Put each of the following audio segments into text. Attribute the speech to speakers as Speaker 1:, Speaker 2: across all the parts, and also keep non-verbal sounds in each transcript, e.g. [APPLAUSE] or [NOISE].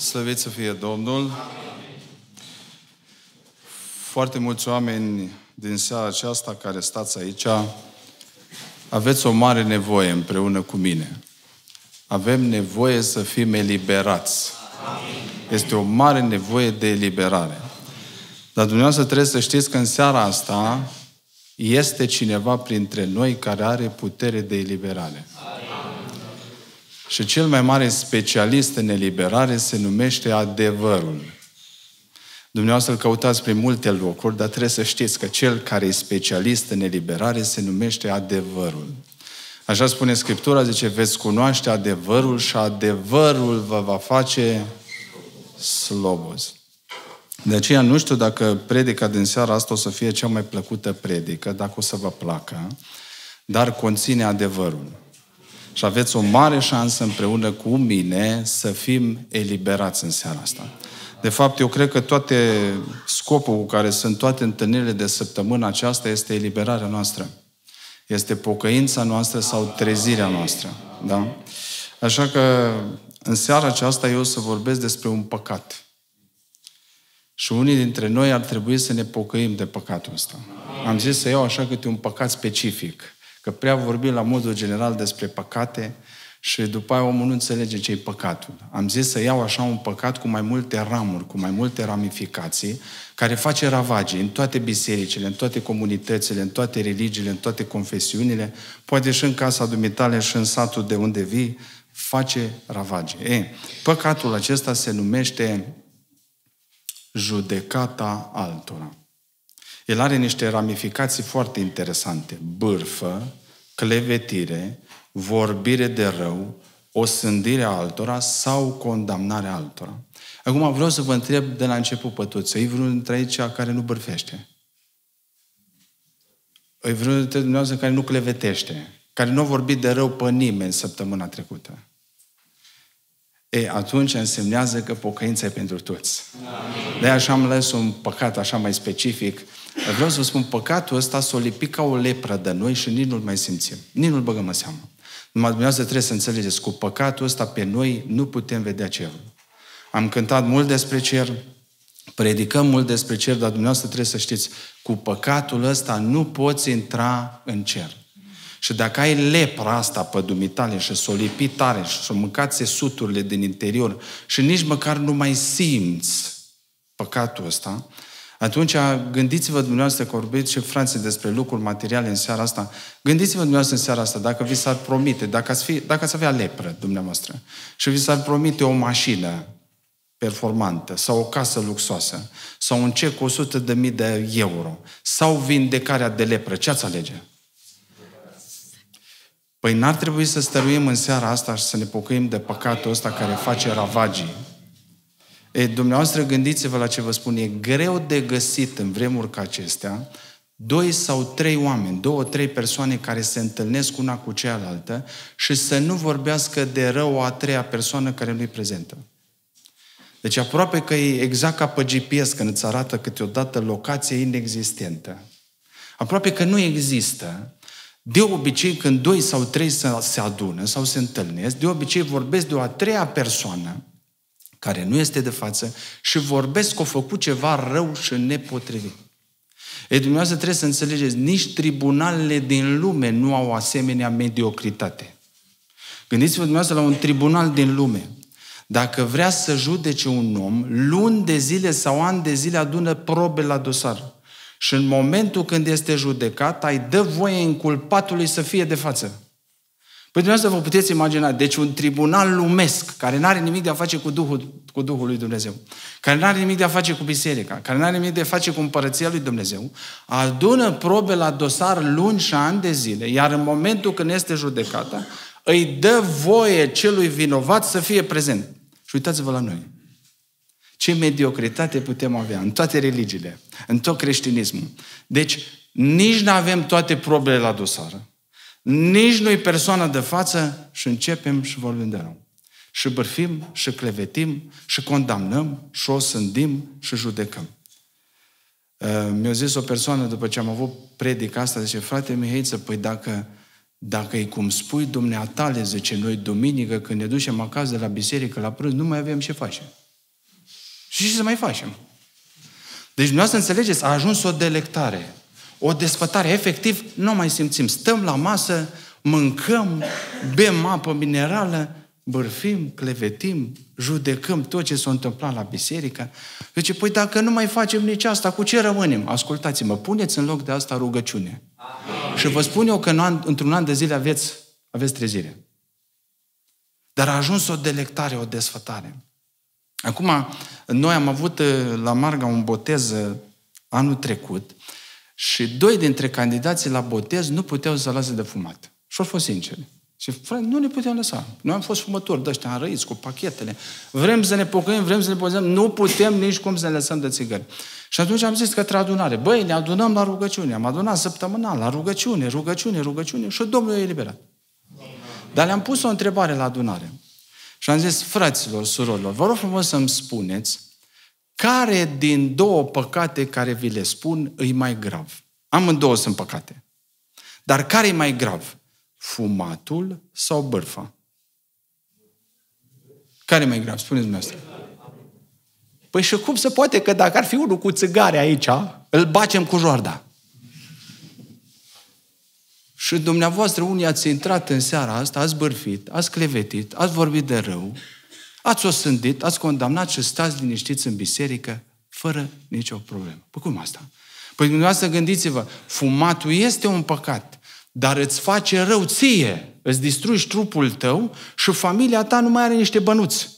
Speaker 1: Slăvit să fie Domnul! Foarte mulți oameni din seara aceasta care stați aici, aveți o mare nevoie împreună cu mine. Avem nevoie să fim eliberați. Este o mare nevoie de eliberare. Dar dumneavoastră trebuie să știți că în seara asta este cineva printre noi care are putere de eliberare. Amin. Și cel mai mare specialist în eliberare se numește adevărul. Dumneavoastră îl căutați prin multe locuri, dar trebuie să știți că cel care e specialist în eliberare se numește adevărul. Așa spune Scriptura, zice, veți cunoaște adevărul și adevărul vă va face slobos. De aceea nu știu dacă predica din seara asta o să fie cea mai plăcută predică, dacă o să vă placă, dar conține adevărul și aveți o mare șansă împreună cu mine să fim eliberați în seara asta. De fapt, eu cred că toate scopul cu care sunt toate întâlnirile de săptămână aceasta este eliberarea noastră. Este pocăința noastră sau trezirea noastră. Da? Așa că în seara aceasta eu o să vorbesc despre un păcat. Și unii dintre noi ar trebui să ne pocăim de păcatul ăsta. Am zis să iau așa câte un păcat specific. Că prea vorbim la modul general despre păcate și după aia omul nu înțelege ce e păcatul. Am zis să iau așa un păcat cu mai multe ramuri, cu mai multe ramificații, care face ravagii în toate bisericile, în toate comunitățile, în toate religiile, în toate confesiunile, poate și în casa dumitale și în satul de unde vii, face ravagii. E, păcatul acesta se numește judecata altora. El are niște ramificații foarte interesante. Bârfă, clevetire, vorbire de rău, o sândire a altora sau condamnarea altora. Acum vreau să vă întreb de la început pe toți. E vreun dintre aici care nu bărfește? E vreun dintre dumneavoastră care nu clevetește? Care nu a vorbit de rău pe nimeni săptămâna trecută? E, atunci însemnează că pocăința e pentru toți. De așa am lăs un păcat așa mai specific Vreau să vă spun, păcatul ăsta s-o lipi ca o lepră de noi și nici nu-l mai simțim. Nici nu-l băgăm în seamă. Numai dumneavoastră trebuie să înțelegeți, cu păcatul ăsta pe noi nu putem vedea cerul. Am cântat mult despre cer, predicăm mult despre cer, dar dumneavoastră trebuie să știți, cu păcatul ăsta nu poți intra în cer. Și dacă ai lepra asta pe dumitale și s-o lipi tare și s-o mâncați suturile din interior și nici măcar nu mai simți păcatul ăsta, atunci, gândiți-vă dumneavoastră că vorbiți și franții despre lucruri materiale în seara asta. Gândiți-vă dumneavoastră în seara asta, dacă vi s-ar promite, dacă ați, fi, dacă ați avea lepră dumneavoastră și vi s-ar promite o mașină performantă sau o casă luxoasă sau un cec cu 100 de mii de euro sau vindecarea de lepră, ce ați alege? Păi n-ar trebui să stăruim în seara asta și să ne pocăim de păcatul ăsta care face ravagii E, dumneavoastră, gândiți-vă la ce vă spun. E greu de găsit în vremuri ca acestea doi sau trei oameni, două, trei persoane care se întâlnesc una cu cealaltă și să nu vorbească de rău o a treia persoană care nu-i prezentă. Deci aproape că e exact ca pe GPS când îți arată câteodată locație inexistentă. Aproape că nu există. De obicei, când doi sau trei se adună sau se întâlnesc, de obicei vorbesc de o a treia persoană care nu este de față și vorbesc că a făcut ceva rău și nepotrivit. Ei, dumneavoastră trebuie să înțelegeți, nici tribunalele din lume nu au asemenea mediocritate. Gândiți-vă dumneavoastră la un tribunal din lume. Dacă vrea să judece un om, luni de zile sau ani de zile adună probe la dosar. Și în momentul când este judecat, ai dă voie inculpatului să fie de față. Păi dumneavoastră vă puteți imagina, deci un tribunal lumesc, care nu are nimic de a face cu Duhul, cu Duhul lui Dumnezeu, care nu are nimic de a face cu biserica, care nu are nimic de a face cu împărăția lui Dumnezeu, adună probe la dosar luni și ani de zile, iar în momentul când este judecată, îi dă voie celui vinovat să fie prezent. Și uitați-vă la noi. Ce mediocritate putem avea în toate religiile, în tot creștinismul. Deci, nici nu avem toate probele la dosară nici nu-i persoana de față și începem și vorbim de rău. Și bârfim, și clevetim, și condamnăm, și o sândim, și judecăm. Uh, mi-a zis o persoană după ce am avut predica asta, zice, frate Mihaiță, păi dacă, dacă e cum spui dumneatale, zice, noi duminică când ne ducem acasă de la biserică, la prânz, nu mai avem ce facem. Și ce să mai facem? Deci dumneavoastră înțelegeți, a ajuns o delectare o despătare. Efectiv, nu mai simțim. Stăm la masă, mâncăm, bem apă minerală, bârfim, clevetim, judecăm tot ce s-a întâmplat la biserică. Deci, păi dacă nu mai facem nici asta, cu ce rămânem? Ascultați-mă, puneți în loc de asta rugăciune. Amin. Și vă spun eu că într-un an de zile aveți, aveți trezire. Dar a ajuns o delectare, o desfătare. Acum, noi am avut eh, la Marga un botez eh, anul trecut și doi dintre candidații la botez nu puteau să lase de fumat. Și au fost sinceri. Și frate, nu ne putem lăsa. Noi am fost fumători de ăștia înrăiți cu pachetele. Vrem să ne pocăim, vrem să ne pocăim, nu putem nici cum să ne lăsăm de țigări. Și atunci am zis către adunare, băi, ne adunăm la rugăciune. Am adunat săptămânal la rugăciune, rugăciune, rugăciune și Domnul e eliberat. Dar le-am pus o întrebare la adunare. Și am zis, fraților, surorilor, vă rog frumos să-mi spuneți care din două păcate care vi le spun îi mai grav? Amândouă sunt păcate. Dar care e mai grav? Fumatul sau bârfa? Care e mai grav? Spuneți dumneavoastră. Păi și cum se poate că dacă ar fi unul cu țigare aici, îl bacem cu joarda. Și dumneavoastră unii ați intrat în seara asta, ați bârfit, ați clevetit, ați vorbit de rău, ați osândit, ați condamnat și stați liniștiți în biserică fără nicio problemă. Păi cum asta? Păi dumneavoastră gândiți-vă, fumatul este un păcat, dar îți face rău ție, îți distrugi trupul tău și familia ta nu mai are niște bănuți.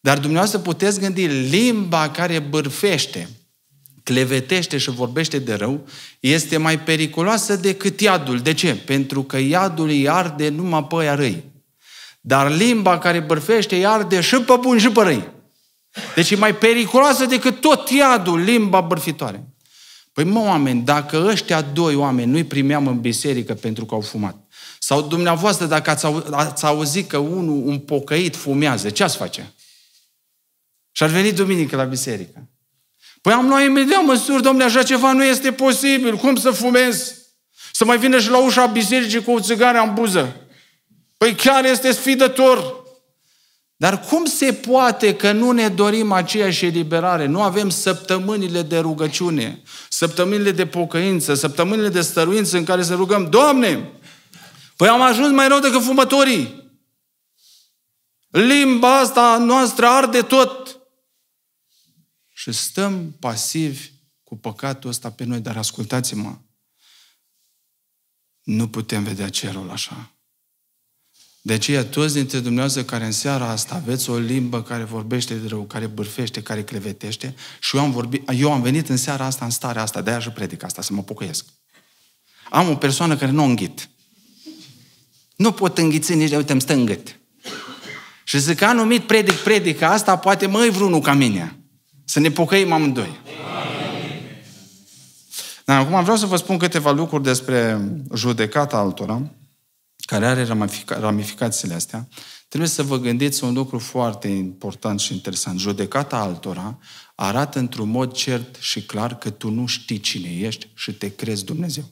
Speaker 1: Dar dumneavoastră puteți gândi, limba care bârfește, clevetește și vorbește de rău, este mai periculoasă decât iadul. De ce? Pentru că iadul îi arde numai pe aia răi. Dar limba care bărfește iar de și pe bun și pe răi. Deci e mai periculoasă decât tot iadul, limba bărfitoare. Păi mă, oameni, dacă ăștia doi oameni nu-i primeam în biserică pentru că au fumat, sau dumneavoastră dacă ați, au, ați auzit că unul, un pocăit, fumează, ce ați face? Și-ar veni duminică la biserică. Păi am luat imediat măsuri, domnule, așa ceva nu este posibil. Cum să fumez? Să mai vină și la ușa bisericii cu o țigară în buză. Păi chiar este sfidător. Dar cum se poate că nu ne dorim aceeași eliberare? Nu avem săptămânile de rugăciune, săptămânile de pocăință, săptămânile de stăruință în care să rugăm, Doamne, păi am ajuns mai rău decât fumătorii. Limba asta noastră arde tot. Și stăm pasivi cu păcatul ăsta pe noi, dar ascultați-mă, nu putem vedea cerul așa. De aceea, toți dintre dumneavoastră care în seara asta aveți o limbă care vorbește de rău, care bârfește, care clevetește, și eu am, vorbit, eu am venit în seara asta în starea asta, de-aia și predic asta, să mă pocăiesc. Am o persoană care nu o înghit. Nu pot înghiți nici, uite, îmi stă în gât. Și zic, anumit predic predica asta, poate mai vreunul ca mine. Să ne pocăim amândoi. Dar acum vreau să vă spun câteva lucruri despre judecata altora care are ramificațiile astea, trebuie să vă gândiți un lucru foarte important și interesant. Judecata altora arată într-un mod cert și clar că tu nu știi cine ești și te crezi Dumnezeu.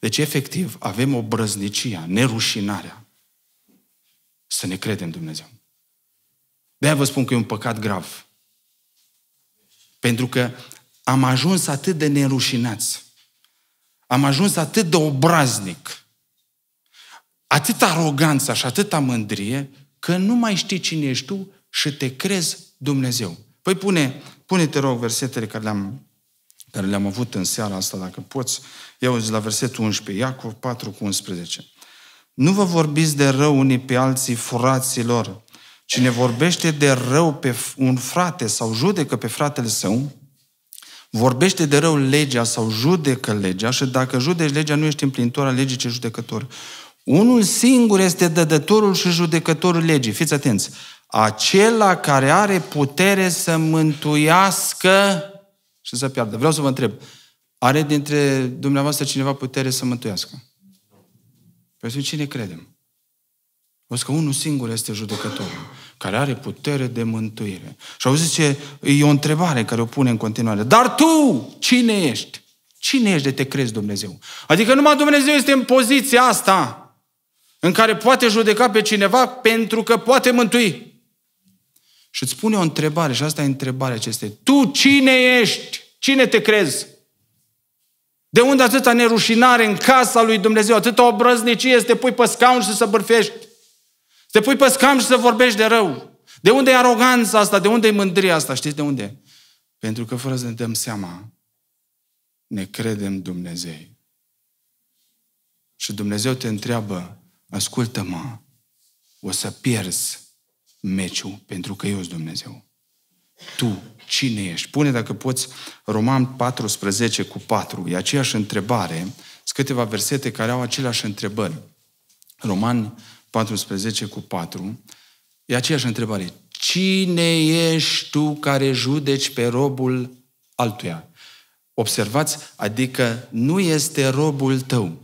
Speaker 1: Deci, efectiv, avem o obrăznicia, nerușinarea să ne credem Dumnezeu. de vă spun că e un păcat grav. Pentru că am ajuns atât de nerușinați. Am ajuns atât de obraznic atâta aroganță și atâta mândrie, că nu mai știi cine ești tu și te crezi Dumnezeu. Păi pune, pune te rog, versetele care le-am, care le-am avut în seara asta, dacă poți. iau la versetul 11, Iacov 4 cu 11. Nu vă vorbiți de rău unii pe alții furaților. Cine vorbește de rău pe un frate sau judecă pe fratele său, vorbește de rău legea sau judecă legea și dacă judeci legea, nu ești împlinitor al legii, ce judecător. Unul singur este dădătorul și judecătorul legii. Fiți atenți. Acela care are putere să mântuiască și să piardă. Vreau să vă întreb. Are dintre dumneavoastră cineva putere să mântuiască? Păi cine credem? Vă că unul singur este judecătorul, care are putere de mântuire. Și au zice, e o întrebare care o pune în continuare. Dar tu, cine ești? Cine ești de te crezi Dumnezeu? Adică numai Dumnezeu este în poziția asta în care poate judeca pe cineva pentru că poate mântui. Și îți pune o întrebare, și asta e întrebarea acestei. Tu cine ești? Cine te crezi? De unde atâta nerușinare în casa lui Dumnezeu, atâta obrăznicie să te pui pe scaun și să bârfești? Să te pui pe scaun și să vorbești de rău? De unde e aroganța asta? De unde e mândria asta? Știți de unde? Pentru că fără să ne dăm seama, ne credem Dumnezeu. Și Dumnezeu te întreabă, ascultă-mă, o să pierzi meciul pentru că eu sunt Dumnezeu. Tu cine ești? Pune, dacă poți, Roman 14 cu 4. E aceeași întrebare. Sunt câteva versete care au aceleași întrebări. Roman 14 cu 4. E aceeași întrebare. Cine ești tu care judeci pe robul altuia? Observați, adică nu este robul tău.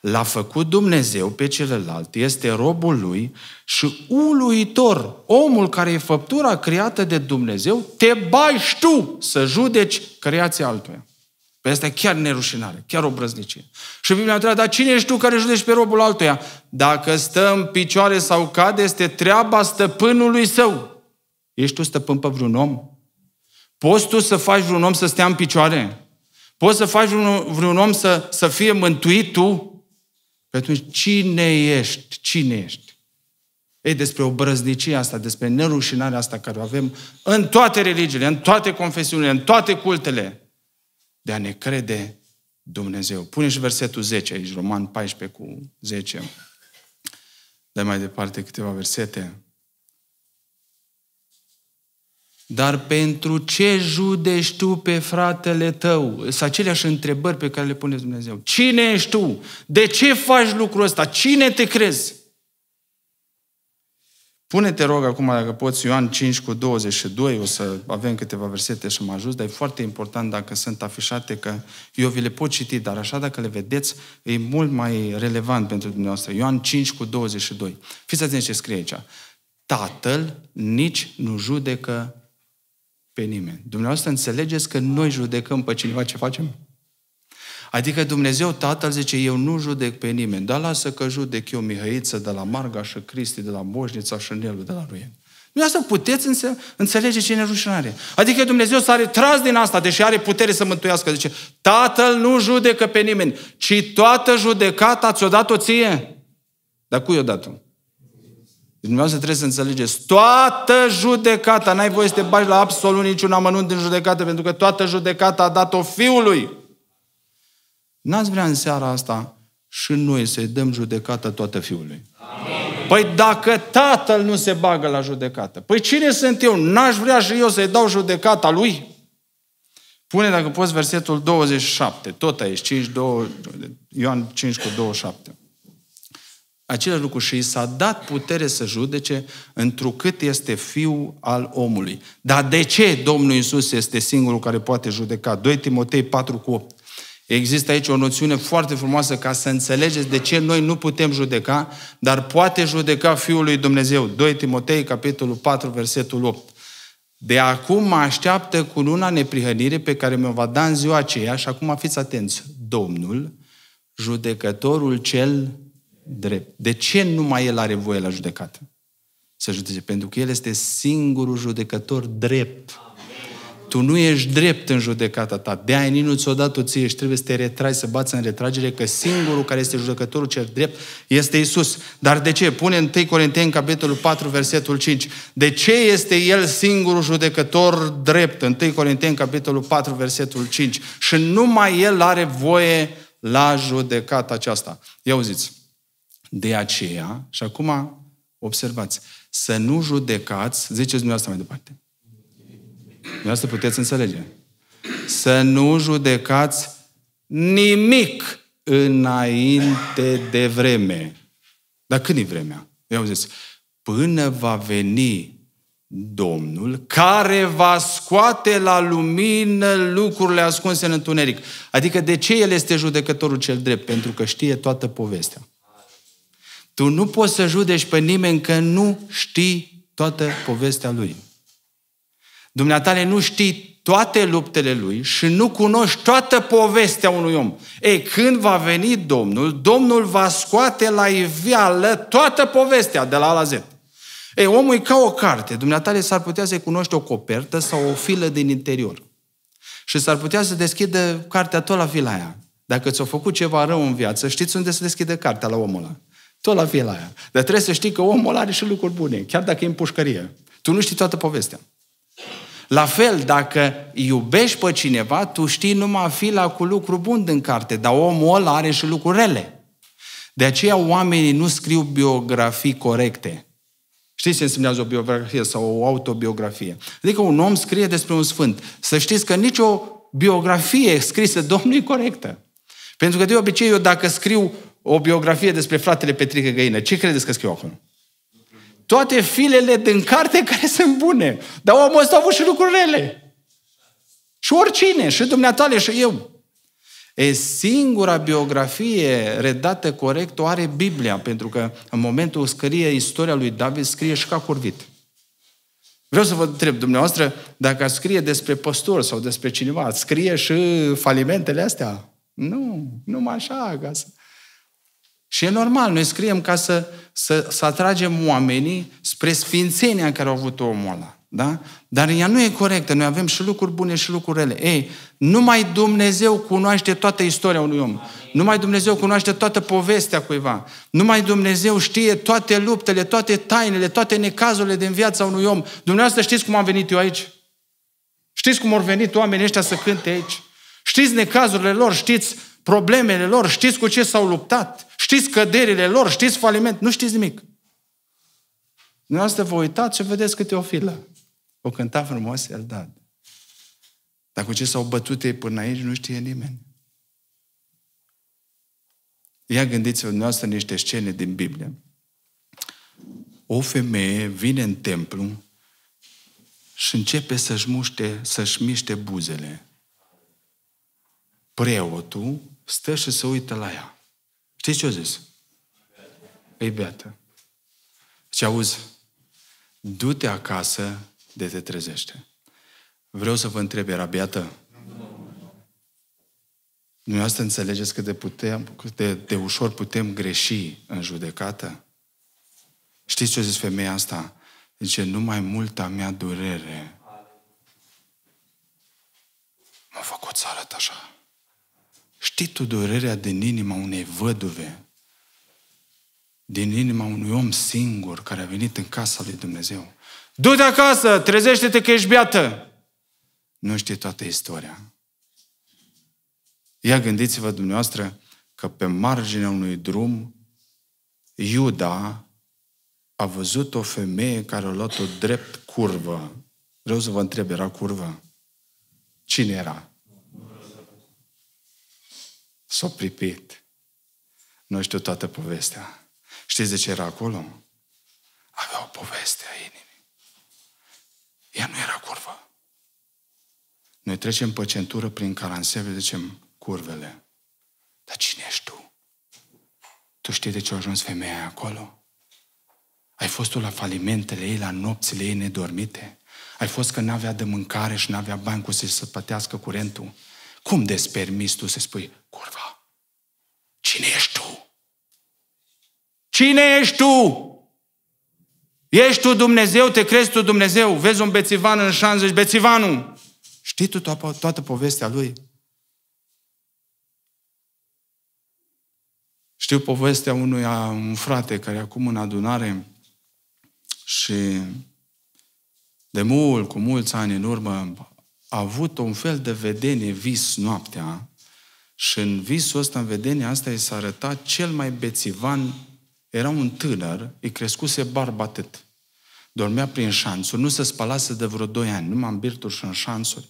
Speaker 1: L-a făcut Dumnezeu pe celălalt, este robul lui și uluitor, omul care e făptura creată de Dumnezeu, te bași tu să judeci creația altuia. Păi asta e chiar nerușinare, chiar o brăznicie. Și Biblia întreabă, dar cine ești tu care judeci pe robul altuia? Dacă stă în picioare sau cade, este treaba stăpânului său. Ești tu stăpân pe vreun om? Poți tu să faci vreun om să stea în picioare? Poți să faci vreun, vreun om să, să fie mântuit tu? pentru atunci, cine ești? Cine ești? Ei, despre obrăznicia asta, despre nerușinarea asta care o avem în toate religiile, în toate confesiunile, în toate cultele, de a ne crede Dumnezeu. Pune și versetul 10 aici, Roman 14 cu 10. Dai mai departe câteva versete. Dar pentru ce judești tu pe fratele tău? Sunt aceleași întrebări pe care le pune Dumnezeu. Cine ești tu? De ce faci lucrul ăsta? Cine te crezi? Pune-te, rog, acum, dacă poți, Ioan 5 cu 22, o să avem câteva versete și mă ajut, dar e foarte important dacă sunt afișate, că eu vi le pot citi, dar așa dacă le vedeți, e mult mai relevant pentru dumneavoastră. Ioan 5 cu 22. Fiți atenți ce scrie aici. Tatăl nici nu judecă pe nimeni. Dumneavoastră înțelegeți că noi judecăm pe cineva ce facem? Adică Dumnezeu Tatăl zice, eu nu judec pe nimeni, dar lasă că judec eu Mihăiță de la Marga și Cristi, de la Boșnița și Nelu, de la Ruien. Dumneavoastră puteți înțelege cine nerușinare. Adică Dumnezeu s-a retras din asta, deși are putere să mântuiască. Zice, Tatăl nu judecă pe nimeni, ci toată judecata ți-o dat-o ție. Dar cui o dat-o? Dumneavoastră trebuie să înțelegeți toată judecata, n-ai voie să te bagi la absolut niciun amănunt din judecată, pentru că toată judecata a dat-o Fiului. N-ați vrea în seara asta și noi să-i dăm judecată toată Fiului. Amin. Păi dacă Tatăl nu se bagă la judecată, păi cine sunt eu? N-aș vrea și eu să-i dau judecata Lui? Pune, dacă poți, versetul 27, tot aici, 5, 2, Ioan 5 cu 27 același lucru și i s-a dat putere să judece întrucât este fiu al omului. Dar de ce Domnul Isus este singurul care poate judeca? 2 Timotei 4 cu 8. Există aici o noțiune foarte frumoasă ca să înțelegeți de ce noi nu putem judeca, dar poate judeca Fiul lui Dumnezeu. 2 Timotei, capitolul 4, versetul 8. De acum mă așteaptă cu luna neprihănire pe care mi-o va da în ziua aceea și acum fiți atenți, Domnul, judecătorul cel drept. De ce numai el are voie la judecată? Să judece. Pentru că el este singurul judecător drept. Tu nu ești drept în judecata ta. De aia nici nu ți-o dat o ție și trebuie să te retragi, să bați în retragere, că singurul care este judecătorul cel drept este Isus. Dar de ce? Pune în 1 Corinteni, capitolul 4, versetul 5. De ce este El singurul judecător drept? în 1 Corinteni, capitolul 4, versetul 5. Și numai El are voie la judecata aceasta. Ia uziți. De aceea, și acum observați, să nu judecați, ziceți dumneavoastră mai departe. Dumneavoastră puteți înțelege. Să nu judecați nimic înainte de vreme. Dar când e vremea? Eu zis, până va veni Domnul care va scoate la lumină lucrurile ascunse în întuneric. Adică de ce El este judecătorul cel drept? Pentru că știe toată povestea. Tu nu poți să judeci pe nimeni că nu știi toată povestea lui. Dumneatale nu știi toate luptele lui și nu cunoști toată povestea unui om. Ei, când va veni Domnul, Domnul va scoate la iveală toată povestea de la A la Z. Ei, omul e ca o carte. Dumneatale s-ar putea să-i cunoști o copertă sau o filă din interior. Și s-ar putea să deschidă cartea tot la fila aia. Dacă ți-a făcut ceva rău în viață, știți unde se deschide cartea la omul ăla. Tot la vila aia. Dar trebuie să știi că omul are și lucruri bune, chiar dacă e în pușcărie. Tu nu știi toată povestea. La fel, dacă iubești pe cineva, tu știi numai fila cu lucru bun din carte, dar omul ăla are și lucruri rele. De aceea oamenii nu scriu biografii corecte. Știți ce înseamnă o biografie sau o autobiografie? Adică un om scrie despre un sfânt. Să știți că nicio biografie scrisă Domnului e corectă. Pentru că de obicei eu dacă scriu o biografie despre fratele Petrică Găină. Ce credeți că scriu acolo? Toate filele din carte [LAUGHS] care sunt bune. Dar omul ăsta a avut și lucruri rele. Și oricine, și dumneatale, și eu. E singura biografie redată corect o are Biblia, pentru că în momentul scrie istoria lui David, scrie și ca curvit. Vreau să vă întreb dumneavoastră, dacă ați scrie despre păstor sau despre cineva, scrie și falimentele astea? Nu, numai așa, ca să... Și e normal, noi scriem ca să, să, să atragem oamenii spre sfințenia în care au avut omul ăla. Da? Dar ea nu e corectă. Noi avem și lucruri bune și lucruri rele. Ei, numai Dumnezeu cunoaște toată istoria unui om. Numai Dumnezeu cunoaște toată povestea cuiva. Numai Dumnezeu știe toate luptele, toate tainele, toate necazurile din viața unui om. Dumneavoastră știți cum am venit eu aici? Știți cum au venit oamenii ăștia să cânte aici? Știți necazurile lor, știți problemele lor, știți cu ce s-au luptat, știți căderile lor, știți faliment, nu știți nimic. Dumneavoastră vă uitați și vedeți câte o filă. O cânta frumos el Eldad. Dar cu ce s-au bătut ei până aici, nu știe nimeni. Ia gândiți-vă dumneavoastră niște scene din Biblie. O femeie vine în templu și începe să-și, muște, să-și miște buzele. Preotul stă și se uită la ea. Știți ce a zis? E beată. Și auzi, du-te acasă de te trezește. Vreau să vă întreb, era beată? asta înțelegeți cât de, putem, cât de, de ușor putem greși în judecată? Știți ce a zis femeia asta? Zice, mai multa mea durere m-a făcut să arăt așa. Știi tu durerea din inima unei văduve, din inima unui om singur care a venit în casa lui Dumnezeu. Du-te acasă, trezește-te că ești beată! Nu știi toată istoria. Ia gândiți-vă dumneavoastră că pe marginea unui drum Iuda a văzut o femeie care a luat o drept curvă. Vreau să vă întreb, era curvă? Cine era? S-a pripit. Noi știu toată povestea. Știți de ce era acolo? Avea o poveste a inimii. Ea nu era curvă. Noi trecem pe centură prin caransebe, zicem curvele. Dar cine ești tu? Tu știi de ce a ajuns femeia aia acolo? Ai fost tu la falimentele ei, la nopțile ei nedormite? Ai fost că n-avea de mâncare și n-avea bani cu să-și să plătească curentul? Cum despermis tu să spui, curva, cine ești tu? Cine ești tu? Ești tu Dumnezeu, te crezi tu Dumnezeu, vezi un bețivan în șanză și bețivanul. Știi tu toată, toată povestea lui? Știu povestea unui un frate care acum în adunare și de mult, cu mulți ani în urmă, a avut un fel de vedenie vis noaptea și în visul ăsta, în vedenia asta, i s-a arătat cel mai bețivan, era un tânăr, îi crescuse barba atât. Dormea prin șanțuri, nu se spălase de vreo doi ani, numai în birturi și în șanțuri.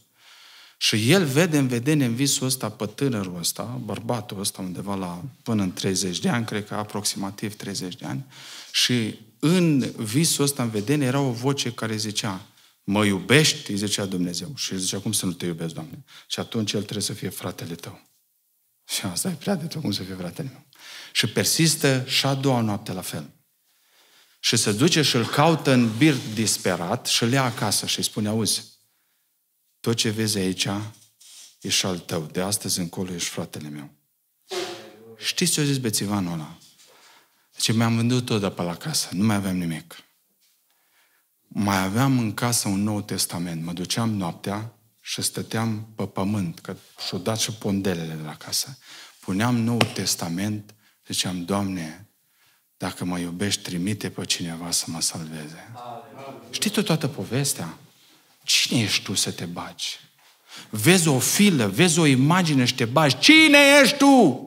Speaker 1: Și el vede în vedenie în visul ăsta pe tânărul ăsta, bărbatul ăsta undeva la până în 30 de ani, cred că aproximativ 30 de ani, și în visul ăsta, în vedenie, era o voce care zicea mă iubești, îi zicea Dumnezeu. Și îi zicea, cum să nu te iubesc, Doamne? Și atunci el trebuie să fie fratele tău. Și asta e prea de tău, cum să fie fratele meu. Și persistă și a doua noapte la fel. Și se duce și îl caută în bir disperat și îl ia acasă și îi spune, auzi, tot ce vezi aici e și al tău. De astăzi încolo ești fratele meu. Știți ce a zis bețivanul ăla? Deci mi-am vândut tot de pe la casă, nu mai avem nimic mai aveam în casă un nou testament. Mă duceam noaptea și stăteam pe pământ, că și-o dat și pondelele de la casă. Puneam nou testament, ziceam, Doamne, dacă mă iubești, trimite pe cineva să mă salveze. Știi tu toată povestea? Cine ești tu să te baci? Vezi o filă, vezi o imagine și te baci. Cine ești tu?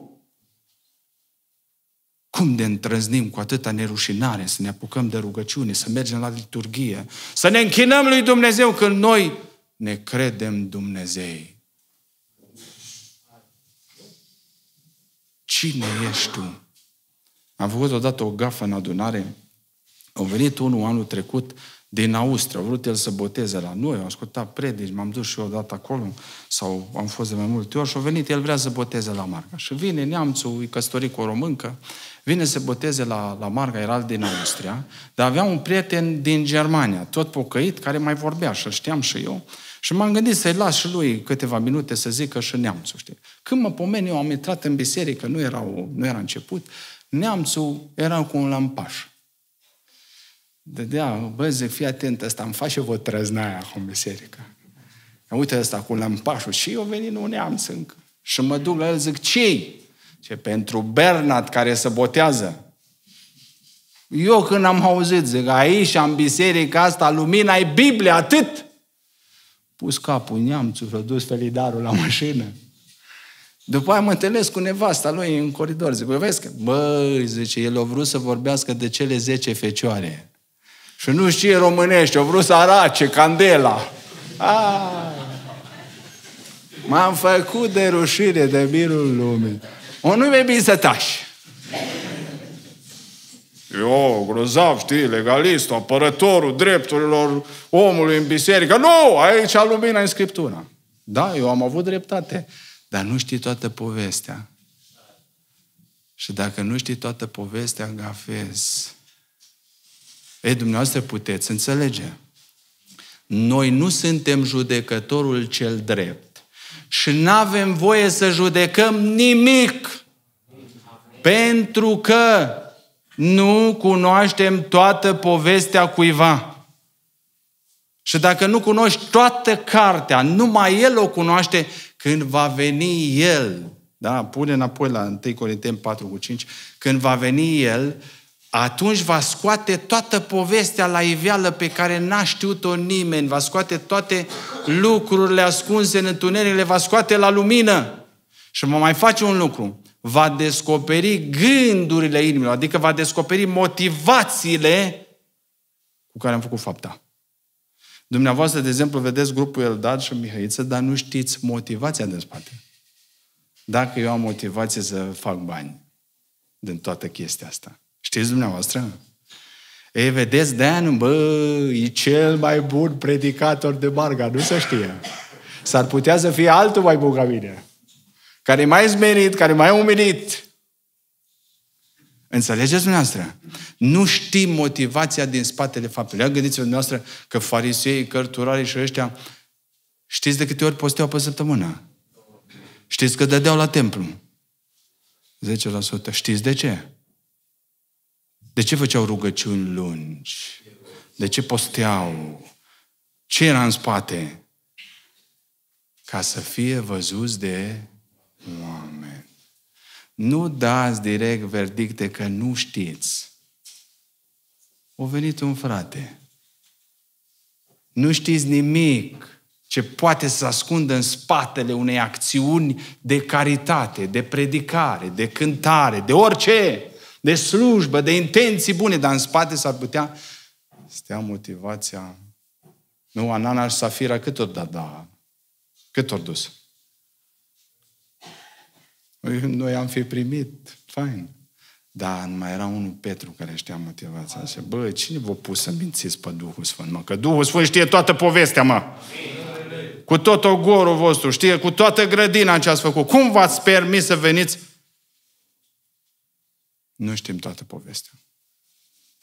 Speaker 1: Cum de întrăznim cu atâta nerușinare să ne apucăm de rugăciune, să mergem la liturghie, să ne închinăm lui Dumnezeu când noi ne credem Dumnezei. Cine ești tu? Am făcut odată o gafă în adunare. A venit unul anul trecut din Austria, a vrut el să boteze la noi, a ascultat predici, m-am dus și eu odată acolo, sau am fost de mai multe ori, și a venit, el vrea să boteze la Marca. Și vine neamțul, e căsătorit cu o româncă, vine să boteze la, la Marga, era din Austria, dar avea un prieten din Germania, tot pocăit, care mai vorbea și știam și eu. Și m-am gândit să-i las și lui câteva minute să zică și neamțul, știi? Când mă pomeni, eu am intrat în biserică, nu era, o, nu era început, neamțul era cu un lampaș. Dădea, bă, zic, fii atent, ăsta îmi face vă trăznaia acum în biserică. Uite ăsta cu lampașul. Și eu veni un neamț încă. Și mă duc la el, zic, ce ce pentru Bernat care se botează. Eu când am auzit, zic, aici, în biserica asta, lumina e Biblie, atât. Pus capul în ți-o dus felidarul la mașină. După aia mă întâlnesc cu nevasta lui în coridor. Zic, bă, vezi că, bă, zice, el a vrut să vorbească de cele 10 fecioare. Și nu știe românești, a vrut să arace candela. Ah. M-am făcut de rușire de mirul lumii. O, nu e bine să tași. Eu, grozav, știi, legalist, apărătorul drepturilor omului în biserică. Nu, aici lumina în Scriptura. Da, eu am avut dreptate, dar nu știi toată povestea. Și dacă nu știi toată povestea, gafez. Ei, dumneavoastră puteți înțelege. Noi nu suntem judecătorul cel drept și nu avem voie să judecăm nimic. Pentru că nu cunoaștem toată povestea cuiva. Și dacă nu cunoști toată cartea, numai El o cunoaște când va veni El. Da? Pune înapoi la 1 Corinteni 4 cu 5. Când va veni El, atunci va scoate toată povestea la iveală pe care n-a știut-o nimeni, va scoate toate lucrurile ascunse în întuneric, le va scoate la lumină. Și mă mai face un lucru, va descoperi gândurile inimilor, adică va descoperi motivațiile cu care am făcut fapta. Dumneavoastră, de exemplu, vedeți grupul Eldad și Mihăiță, dar nu știți motivația din spate. Dacă eu am motivație să fac bani din toată chestia asta, Știți dumneavoastră? E, vedeți, Dan, bă, e cel mai bun predicator de barga, nu se știe. S-ar putea să fie altul mai bun ca mine, care e mai zmerit, care e mai umilit. Înțelegeți dumneavoastră? Nu știm motivația din spatele faptului. gândiți-vă dumneavoastră că farisei, cărturarii și ăștia, știți de câte ori posteau pe săptămână? Știți că dădeau la templu. 10%. Știți de ce? De ce făceau rugăciuni lungi? De ce posteau? Ce era în spate? Ca să fie văzuți de oameni. Nu dați direct verdicte că nu știți. O venit un frate. Nu știți nimic ce poate să ascundă în spatele unei acțiuni de caritate, de predicare, de cântare, de orice de slujbă, de intenții bune, dar în spate s-ar putea stea motivația. Nu, Anana și Safira, cât ori da, da, cât ori dus? Păi, noi am fi primit, fain. Dar mai era unul Petru care știa motivația. Zice, bă, cine v-a pus să mințiți pe Duhul Sfânt, mă? Că Duhul Sfânt știe toată povestea, mă. Cu tot ogorul vostru, știe cu toată grădina ce ați făcut. Cum v-ați permis să veniți nu știm toată povestea.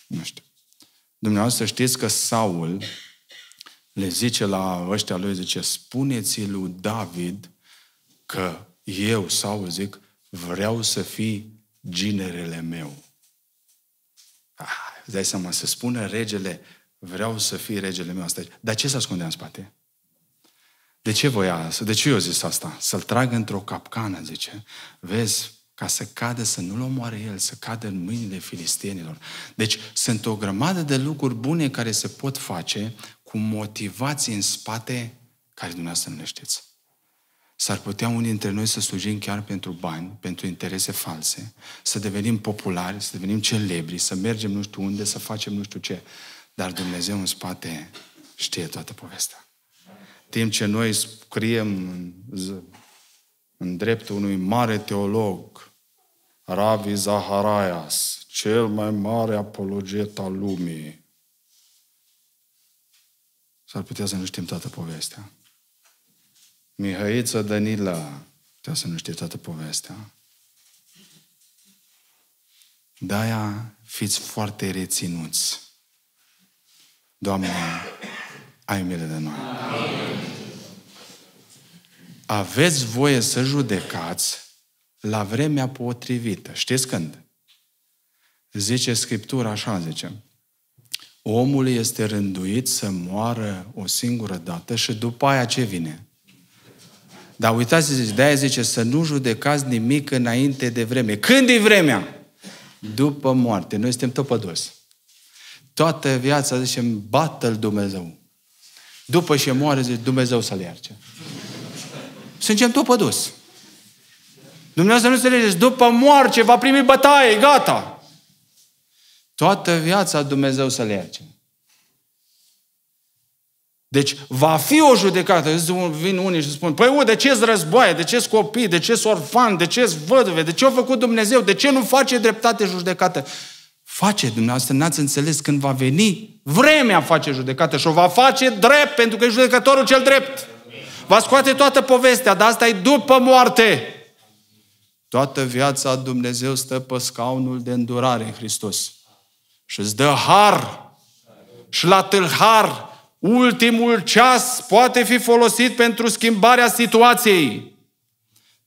Speaker 1: Nu știm. Dumneavoastră știți că Saul le zice la ăștia lui, zice, spuneți lui David că eu, Saul, zic, vreau să fii ginerele meu. Ah, îți dai seama, să spună regele, vreau să fii regele meu. Asta. Dar ce se ascundea în spate? De ce voia asta? De ce eu zis asta? Să-l trag într-o capcană, zice. Vezi, ca să cadă, să nu-l omoare el, să cadă în mâinile filistienilor. Deci sunt o grămadă de lucruri bune care se pot face cu motivații în spate care dumneavoastră nu le știți. S-ar putea unii dintre noi să slujim chiar pentru bani, pentru interese false, să devenim populari, să devenim celebri, să mergem nu știu unde, să facem nu știu ce. Dar Dumnezeu în spate știe toată povestea. Timp ce noi scriem în, în dreptul unui mare teolog, Ravi Zaharias, cel mai mare apologet al lumii. S-ar putea să nu știm toată povestea. Mihaița Danila, putea să nu știe toată povestea. De-aia fiți foarte reținuți. Doamne, ai milă de noi. Amin. Aveți voie să judecați la vremea potrivită. Știți când? Zice Scriptura așa, zice, omul este rânduit să moară o singură dată și după aia ce vine? Dar uitați, zice, de-aia zice să nu judecați nimic înainte de vreme. Când e vremea? După moarte. Noi suntem tăpădos. Toată viața, zicem, bată-l Dumnezeu. După ce moare, zice, Dumnezeu să-l iarce. Suntem tăpădos. Dumnezeu nu înțelegeți, deci după moarte va primi bătaie, gata. Toată viața Dumnezeu să le ierte. Deci va fi o judecată. Vin unii și spun, păi u, de ce-s războaie, de ce-s copii, de ce-s orfani, de ce-s văduve, de ce a făcut Dumnezeu, de ce nu face dreptate judecată? Face dumneavoastră, n-ați înțeles când va veni vremea face judecată și o va face drept, pentru că e judecătorul cel drept. Va scoate toată povestea, dar asta e după moarte. Toată viața Dumnezeu stă pe scaunul de îndurare în Hristos. Și îți dă har. Și la tâlhar, ultimul ceas poate fi folosit pentru schimbarea situației.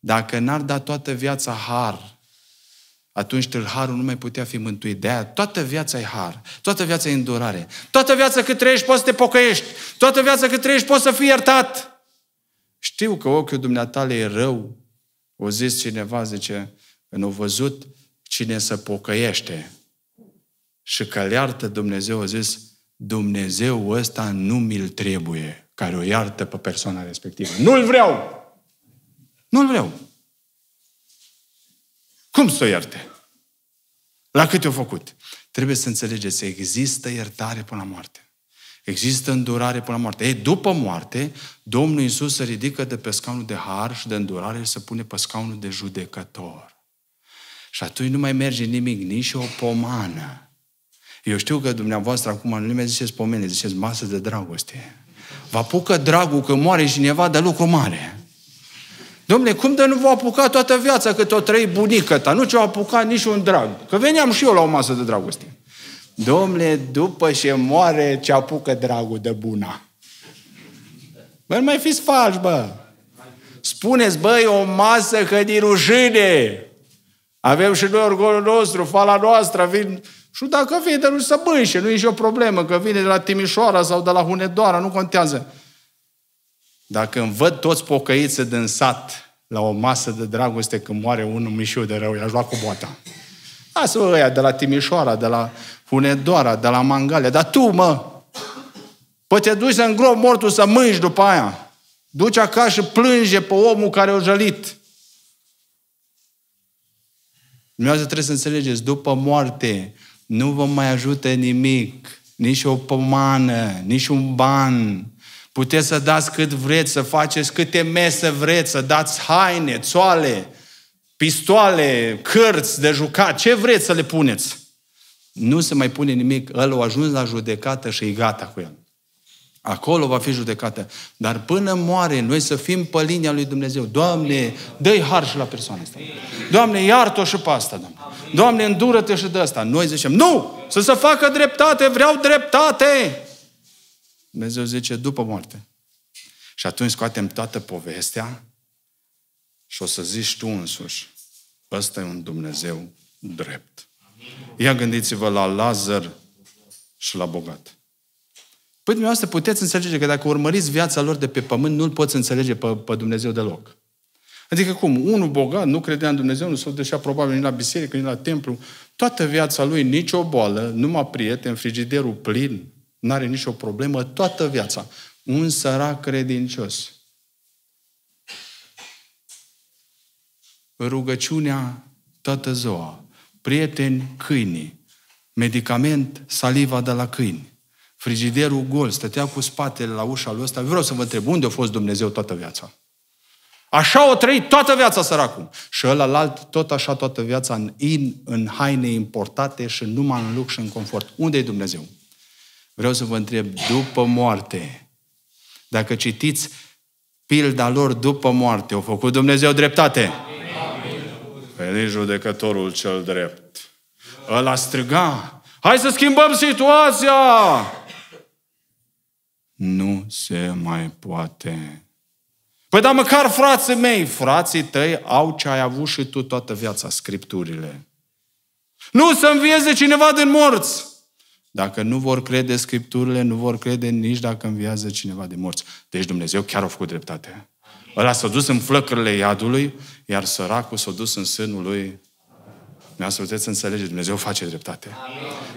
Speaker 1: Dacă n-ar da toată viața har, atunci tâlharul nu mai putea fi mântuit. De aia toată viața e har, toată viața e îndurare. Toată viața cât trăiești poți să te pocăiești, toată viața cât trăiești poți să fii iertat. Știu că ochiul dumneatale e rău, o zis cineva, zice, în o văzut cine se pocăiește și că iartă Dumnezeu, a zis, Dumnezeu ăsta nu mi-l trebuie, care o iartă pe persoana respectivă. Nu-l vreau! Nu-l vreau! Cum să o ierte? La cât o făcut? Trebuie să înțelegeți, există iertare până la moarte. Există îndurare până la moarte. Ei, după moarte, Domnul Isus se ridică de pe scaunul de har și de îndurare și se pune pe scaunul de judecător. Și atunci nu mai merge nimic, nici o pomană. Eu știu că dumneavoastră acum nu mai ziceți pomene, ziceți masă de dragoste. Vă apucă dragul că moare cineva de lucru mare. Domnule, cum de nu v-a apucat toată viața că o trăi bunica ta? Nu ce-a apucat niciun drag. Că veneam și eu la o masă de dragoste. Domnule, după ce moare, ce apucă dragul de buna. Bă, nu mai fiți falși, bă! Spuneți, băi, o masă că din rușine. Avem și noi orgolul nostru, fala noastră, vin... Și dacă vine de nu să bânșe, nu e nicio problemă, că vine de la Timișoara sau de la Hunedoara, nu contează. Dacă îmi văd toți pocăiți din sat la o masă de dragoste când moare unul mișiu de rău, i-aș lua cu boata. Asta o ăia de la Timișoara, de la Hunedoara, de la Mangalia. Dar tu, mă, păi te duci în grob mortul să mângi după aia. Duci acasă și plânge pe omul care o jălit. Dumneavoastră trebuie să înțelegeți, după moarte nu vă mai ajută nimic, nici o pomană, nici un ban. Puteți să dați cât vreți, să faceți câte mese vreți, să dați haine, țoale, pistoale, cărți de jucat, ce vreți să le puneți. Nu se mai pune nimic. El a ajuns la judecată și e gata cu el. Acolo va fi judecată. Dar până moare, noi să fim pe linia lui Dumnezeu. Doamne, dă-i har și la persoana asta. Doamne, iartă-o și pe asta, Doamne. Doamne, îndură-te și de asta. Noi zicem, nu! Să se facă dreptate, vreau dreptate! Dumnezeu zice, după moarte. Și atunci scoatem toată povestea și o să zici tu însuși, ăsta e un Dumnezeu drept. Ia gândiți-vă la Lazar și la bogat. Păi dumneavoastră puteți înțelege că dacă urmăriți viața lor de pe pământ, nu-L poți înțelege pe, pe Dumnezeu deloc. Adică cum? Unul bogat nu credea în Dumnezeu, nu s-a ducea probabil nici la biserică, nici la templu. Toată viața lui, nicio boală, numai prieten, frigiderul plin, n-are nicio problemă, toată viața. Un sărac credincios rugăciunea toată ziua, prieteni câinii, medicament saliva de la câini, frigiderul gol, stătea cu spatele la ușa lui ăsta. Vreau să vă întreb, unde a fost Dumnezeu toată viața? Așa o trăi toată viața săracul. Și alt, tot așa toată viața în in, în haine importate și numai în lux și în confort. unde e Dumnezeu? Vreau să vă întreb, după moarte, dacă citiți pilda lor după moarte, au făcut Dumnezeu dreptate. Amin veni judecătorul cel drept. a striga, hai să schimbăm situația! Nu se mai poate. Păi dar măcar frații mei, frații tăi au ce ai avut și tu toată viața, Scripturile. Nu să învieze cineva din morți! Dacă nu vor crede Scripturile, nu vor crede nici dacă înviază cineva din morți. Deci Dumnezeu chiar a făcut dreptate. Ăla s-a dus în flăcările iadului iar săracul s-a dus în sânul lui Dumneavoastră puteți înțelege, Dumnezeu face dreptate.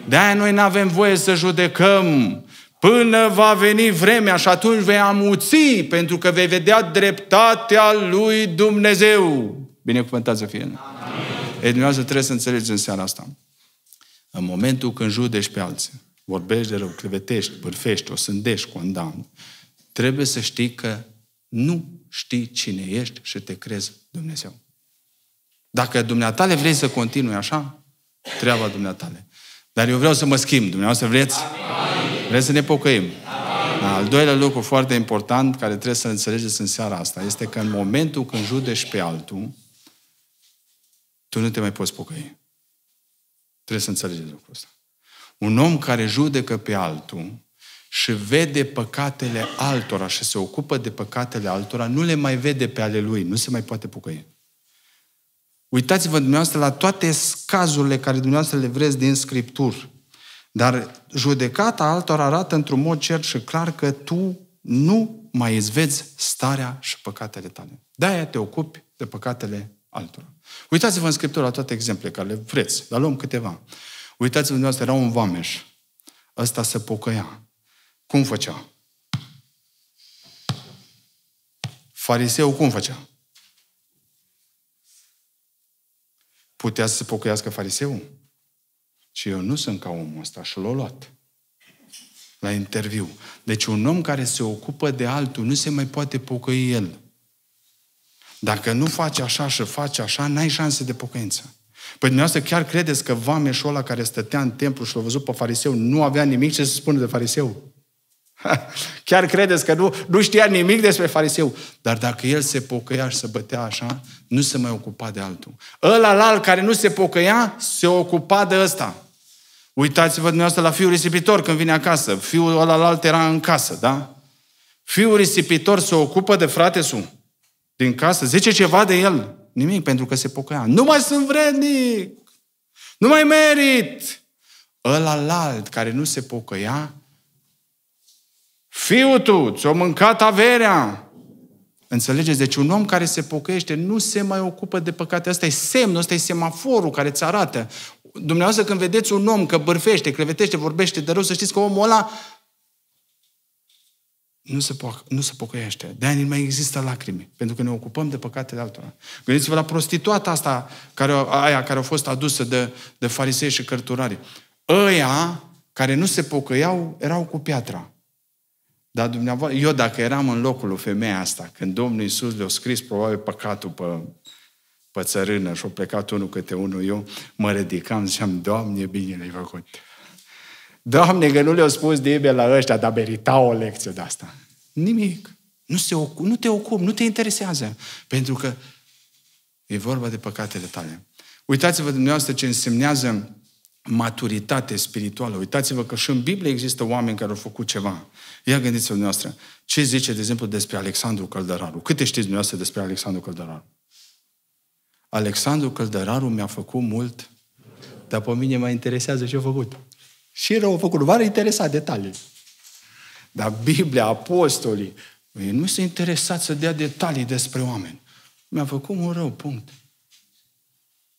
Speaker 1: De-aia noi nu avem voie să judecăm până va veni vremea și atunci vei amuți pentru că vei vedea dreptatea lui Dumnezeu. Binecuvântat să fie. Amin. E, dumneavoastră trebuie să înțelegeți în seara asta. În momentul când judești pe alții, vorbești de rău, clevetești, bârfești, o sândești, condamni, trebuie să știi că nu știi cine ești și te crezi Dumnezeu. Dacă dumneatale vrei să continui așa, treaba dumneatale. Dar eu vreau să mă schimb. Dumneavoastră vreți? Amin. Vreți să ne pocăim? Amin. Da, al doilea lucru foarte important care trebuie să înțelegeți în seara asta este că în momentul când judești pe altul, tu nu te mai poți pocăi. Trebuie să înțelegeți lucrul ăsta. Un om care judecă pe altul și vede păcatele altora și se ocupă de păcatele altora, nu le mai vede pe ale lui, nu se mai poate pucăi. Uitați-vă dumneavoastră la toate scazurile care dumneavoastră le vreți din Scripturi. Dar judecata altora arată într-un mod cert și clar că tu nu mai îți vezi starea și păcatele tale. De-aia te ocupi de păcatele altora. Uitați-vă în Scriptură la toate exemplele care le vreți, dar luăm câteva. Uitați-vă dumneavoastră, era un vameș. Ăsta se pocăia. Cum făcea? Fariseu cum făcea? Putea să se pocăiască fariseul? Și eu nu sunt ca omul ăsta și l-a luat la interviu. Deci un om care se ocupă de altul nu se mai poate pocăi el. Dacă nu faci așa și faci așa, n-ai șanse de pocăință. Păi dumneavoastră chiar credeți că vameșul ăla care stătea în templu și l-a văzut pe fariseu nu avea nimic ce să spună de fariseu? [LAUGHS] Chiar credeți că nu, nu știa nimic despre fariseu. Dar dacă el se pocăia și se bătea așa, nu se mai ocupa de altul. Ăla la care nu se pocăia, se ocupa de ăsta. Uitați-vă dumneavoastră la fiul risipitor când vine acasă. Fiul ăla la alt era în casă, da? Fiul risipitor se ocupă de frate din casă, zice ceva de el. Nimic, pentru că se pocăia. Nu mai sunt vrednic! Nu mai merit! Ăla la alt care nu se pocăia, Fiul tu, ți-o mâncat averea. Înțelegeți? Deci un om care se pocăiește nu se mai ocupă de păcate. Asta e semnul, ăsta e semaforul care ți arată. Dumneavoastră când vedeți un om că bârfește, crevetește, vorbește de rău, să știți că omul ăla nu se, po- nu se pocăiește. De ani mai există lacrimi, pentru că ne ocupăm de păcatele altora. Gândiți-vă la prostituata asta, care, aia care a fost adusă de, de farisei și cărturari. Ăia care nu se pocăiau erau cu piatra. Dar dumneavoastră, eu dacă eram în locul lui femeia asta, când Domnul Iisus le-a scris probabil păcatul pe, pe țărână și-a plecat unul câte unul, eu mă ridicam, ziceam, Doamne, bine le-ai făcut. Doamne, că nu le-au spus de ibe la ăștia, dar merita o lecție de asta. Nimic. Nu, se ocup, nu te ocupi, nu te interesează. Pentru că e vorba de păcatele tale. Uitați-vă dumneavoastră ce însemnează maturitate spirituală. Uitați-vă că și în Biblie există oameni care au făcut ceva. Ia gândiți-vă dumneavoastră, ce zice, de exemplu, despre Alexandru Căldăraru? Câte știți dumneavoastră despre Alexandru Căldăraru? Alexandru Căldăraru mi-a făcut mult, dar pe mine mă interesează ce a făcut. Și rău a făcut. V-ar interesa detalii. Dar Biblia, apostolii, ei nu se interesați să dea detalii despre oameni. Mi-a făcut un rău, punct.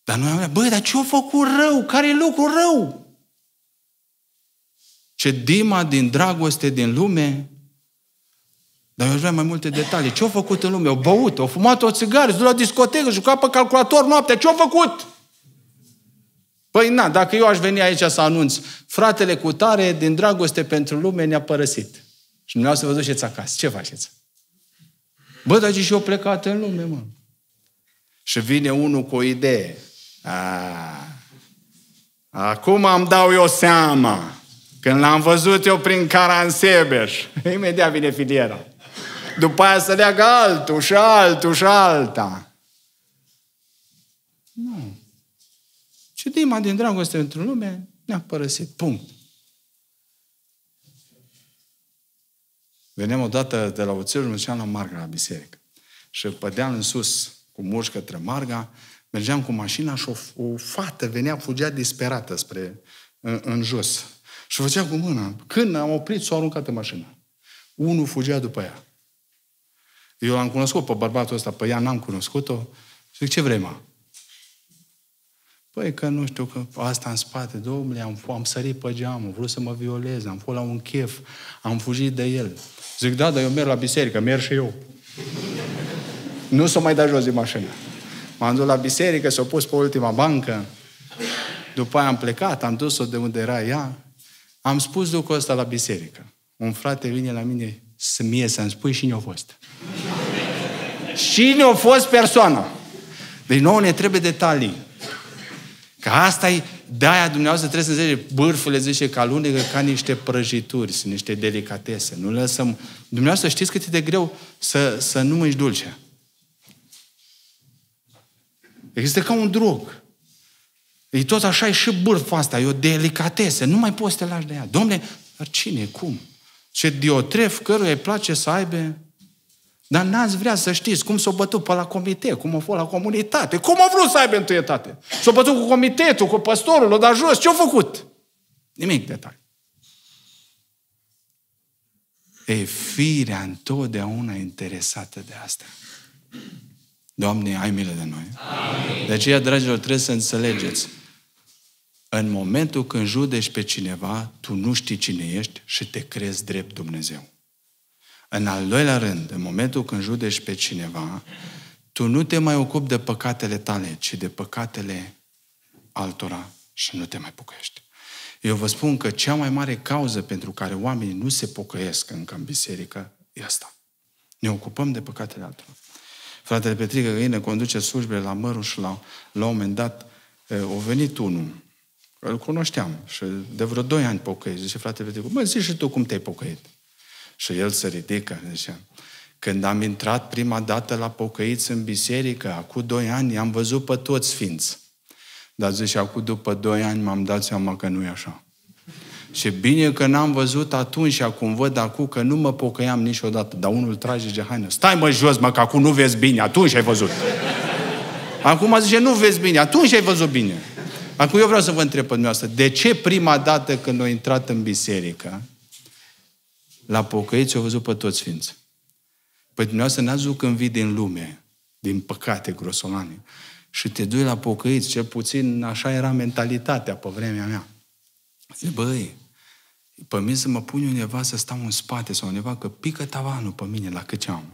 Speaker 1: Dar noi am zis, băi, dar ce-o făcut rău? Care e lucru rău? Ce dima din dragoste din lume? Dar eu aș vrea mai multe detalii. Ce-o făcut în lume? O băut, o fumat o țigară, s-a la discotecă, juca pe calculator noaptea. Ce-o făcut? Păi na, dacă eu aș veni aici să anunț, fratele cu tare, din dragoste pentru lume, ne-a părăsit. Și nu să vă duceți acasă. Ce faceți? Bă, dar și eu plecat în lume, mă. Și vine unul cu o idee. Ah. Acum am dau eu seama. Când l-am văzut eu prin Caransebeș, [LAUGHS] imediat vine filiera. După aia să leagă altul și altul și alta. Nu. Ciudima din dragoste pentru lume ne-a părăsit. Punct. Veneam odată de la oțelul și la Marga, la biserică. Și pădeam în sus cu mușcă către Marga Mergeam cu mașina și o, o fată venea, fugea disperată spre, în, în jos. Și făcea cu mâna. Când am oprit, s-o aruncat în mașină. Unul fugea după ea. Eu l-am cunoscut pe bărbatul ăsta, pe ea n-am cunoscut-o. Și zic, ce vrei, mă? Păi că nu știu, că asta în spate, domnule, am, am sărit pe geam, am vrut să mă violez, am fost la un chef, am fugit de el. Zic, da, dar eu merg la biserică, merg și eu. [LAUGHS] nu s-o mai da jos din mașină. M-am dus la biserică, s-o pus pe ultima bancă. După aia am plecat, am dus-o de unde era ea. Am spus lucrul ăsta la biserică. Un frate vine la mine să mie să-mi spui și ne-a fost. și ne-a fost persoana. Deci nouă ne trebuie detalii. Că asta e, de-aia dumneavoastră trebuie să înțelege bârfule, zice, că alunecă ca niște prăjituri, sunt niște delicatese. Nu lăsăm... Dumneavoastră știți cât e de greu să, să nu mânci dulce. Există ca un drog. E tot așa, e și bârfa asta, e o delicatese. Nu mai poți să te lași de ea. Domne, dar cine, cum? Ce diotref căruia îi place să aibă... Dar n-ați vrea să știți cum s-o bătut pe la comitet, cum o fost la comunitate, cum a vrut să aibă întâietate. S-o bătut cu comitetul, cu păstorul, l-a dat jos, ce-a făcut? Nimic detaliu. E firea întotdeauna interesată de asta. Doamne, ai milă de noi. Amin. De deci, aceea, dragilor, trebuie să înțelegeți. În momentul când judești pe cineva, tu nu știi cine ești și te crezi drept Dumnezeu. În al doilea rând, în momentul când judești pe cineva, tu nu te mai ocupi de păcatele tale, ci de păcatele altora și nu te mai pocăiești. Eu vă spun că cea mai mare cauză pentru care oamenii nu se pocăiesc încă în biserică e asta. Ne ocupăm de păcatele altora. Fratele Petrică Găină conduce slujbele la mărul și la, la un moment dat o venit unul. Îl cunoșteam și de vreo doi ani pocăit. Zice, frate Petrică, mă, zici și tu cum te-ai pocăit. Și el se ridică, zice, când am intrat prima dată la pocăiți în biserică, acum doi ani, am văzut pe toți sfinți. Dar zice, acum după doi ani m-am dat seama că nu e așa. Și bine că n-am văzut atunci și acum văd acum că nu mă pocăiam niciodată. Dar unul trage haină. Stai mă jos, mă, că acum nu vezi bine. Atunci ai văzut. Acum zice, nu vezi bine. Atunci ai văzut bine. Acum eu vreau să vă întreb pe dumneavoastră. De ce prima dată când au intrat în biserică, la pocăiți au văzut pe toți ființi? Păi dumneavoastră n-ați văzut când vii din lume, din păcate grosolane, și te duci la pocăiți, cel puțin așa era mentalitatea pe vremea mea. Zice, băi, pe mine să mă pun undeva să stau în spate sau undeva că pică tavanul pe mine la cât am.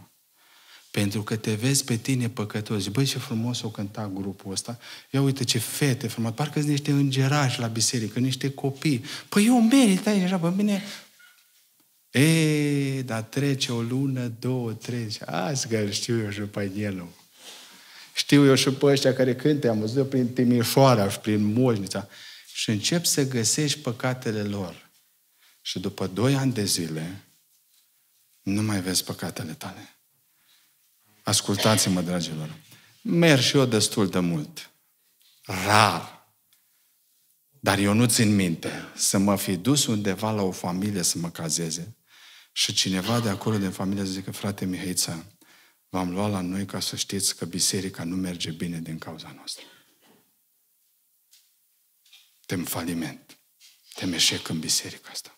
Speaker 1: Pentru că te vezi pe tine păcătos. Zice, băi, ce frumos o cânta grupul ăsta. Ia uite ce fete frumoase. Parcă sunt niște îngerași la biserică, niște copii. Păi eu merit aici așa, pe mine... E, dar trece o lună, două, trei. Azi că știu eu și pe Știu eu și pe ăștia care cântă. Am văzut eu prin Timișoara și prin Moșnița și începi să găsești păcatele lor. Și după doi ani de zile, nu mai vezi păcatele tale. Ascultați-mă, dragilor. Merg și eu destul de mult. Rar. Dar eu nu țin minte să mă fi dus undeva la o familie să mă cazeze și cineva de acolo, din familie, să zică, frate Mihaița, v-am luat la noi ca să știți că biserica nu merge bine din cauza noastră. Tem faliment. Tem eșec în biserica asta.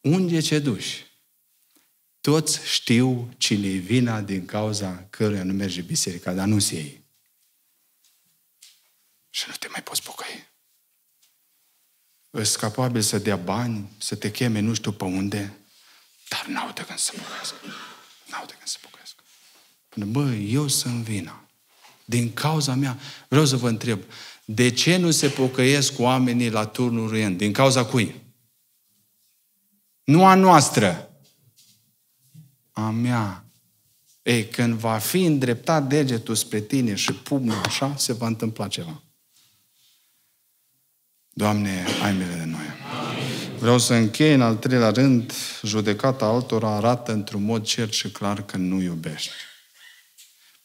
Speaker 1: Unde ce duci? Toți știu cine e vina din cauza căruia nu merge biserica, dar nu se ei. Și nu te mai poți pocăi. Îți capabil să dea bani, să te cheme nu știu pe unde, dar n-au de gând să pocăiască. N-au de gând să Până, Bă, eu sunt vina. Din cauza mea, vreau să vă întreb, de ce nu se pocăiesc oamenii la turnul rând? Din cauza cui? Nu a noastră. A mea. Ei, când va fi îndreptat degetul spre tine și pumnul așa, se va întâmpla ceva. Doamne, ai milă de noi. Vreau să închei în al treilea rând, judecata altora arată într-un mod cert și clar că nu iubești.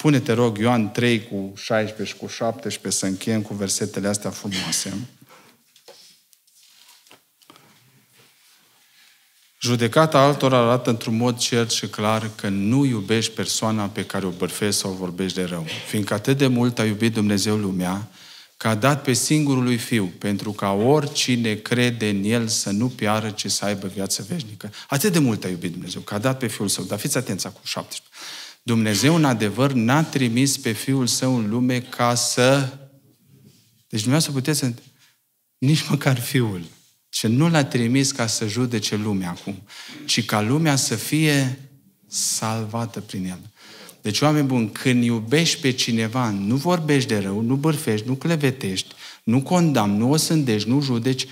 Speaker 1: Pune te rog, Ioan 3 cu 16 și cu 17 să încheiem cu versetele astea frumoase. Judecata altora arată într-un mod cert și clar că nu iubești persoana pe care o bărfezi sau o vorbești de rău. Fiindcă atât de mult a iubit Dumnezeu lumea, că a dat pe singurul lui Fiu, pentru ca oricine crede în El să nu piară, ci să aibă viață veșnică. Atât de mult a iubit Dumnezeu, că a dat pe Fiul Său. Dar fiți atenți acum, 17. Dumnezeu, în adevăr, n-a trimis pe Fiul Său în lume ca să... Deci dumneavoastră puteți să... Nici măcar Fiul. Și nu l-a trimis ca să judece lumea acum, ci ca lumea să fie salvată prin el. Deci, oameni buni, când iubești pe cineva, nu vorbești de rău, nu bârfești, nu clevetești, nu condamni, nu o sândești, nu judeci,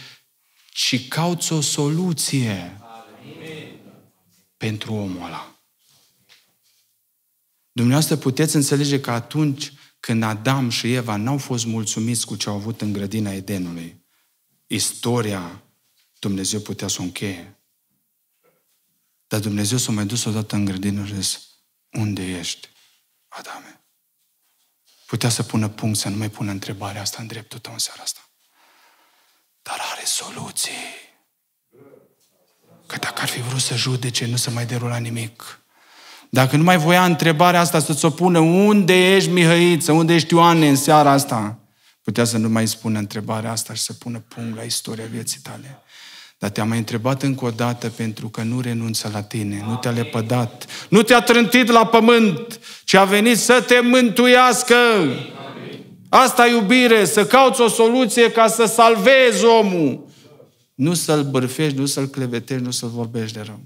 Speaker 1: ci cauți o soluție Amin. pentru omul ăla. Dumneavoastră puteți înțelege că atunci când Adam și Eva n-au fost mulțumiți cu ce au avut în grădina Edenului, istoria Dumnezeu putea să o încheie. Dar Dumnezeu s-a mai dus odată în grădină și zis, unde ești, Adame? Putea să pună punct, să nu mai pună întrebarea asta în dreptul tău în seara asta. Dar are soluții. Că dacă ar fi vrut să judece, nu se mai derula nimic. Dacă nu mai voia întrebarea asta să-ți o pună, unde ești Mihăiță, unde ești Ioane în seara asta? Putea să nu mai spună întrebarea asta și să pună punct la istoria vieții tale. Dar te-a mai întrebat încă o dată pentru că nu renunță la tine, nu te-a lepădat, nu te-a trântit la pământ, ci a venit să te mântuiască. Asta iubire, să cauți o soluție ca să salvezi omul. Nu să-l bârfești, nu să-l clevetești, nu să-l vorbești de rău.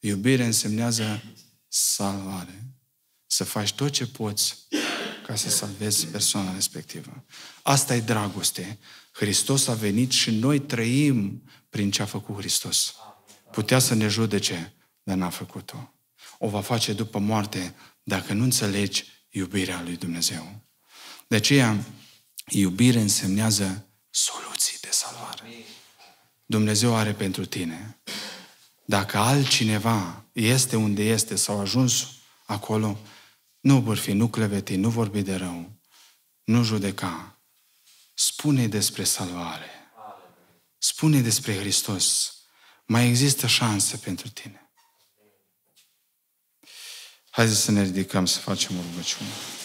Speaker 1: Iubire însemnează salvare. Să faci tot ce poți ca să salvezi persoana respectivă. Asta e dragoste. Hristos a venit și noi trăim prin ce a făcut Hristos. Putea să ne judece, dar n-a făcut-o. O va face după moarte dacă nu înțelegi iubirea lui Dumnezeu. De aceea, iubire însemnează soluții de salvare. Dumnezeu are pentru tine dacă altcineva este unde este sau a ajuns acolo, nu bârfi, nu cleveti, nu vorbi de rău, nu judeca. Spune despre salvare. Spune despre Hristos. Mai există șansă pentru tine. Haideți să ne ridicăm să facem o rugăciune.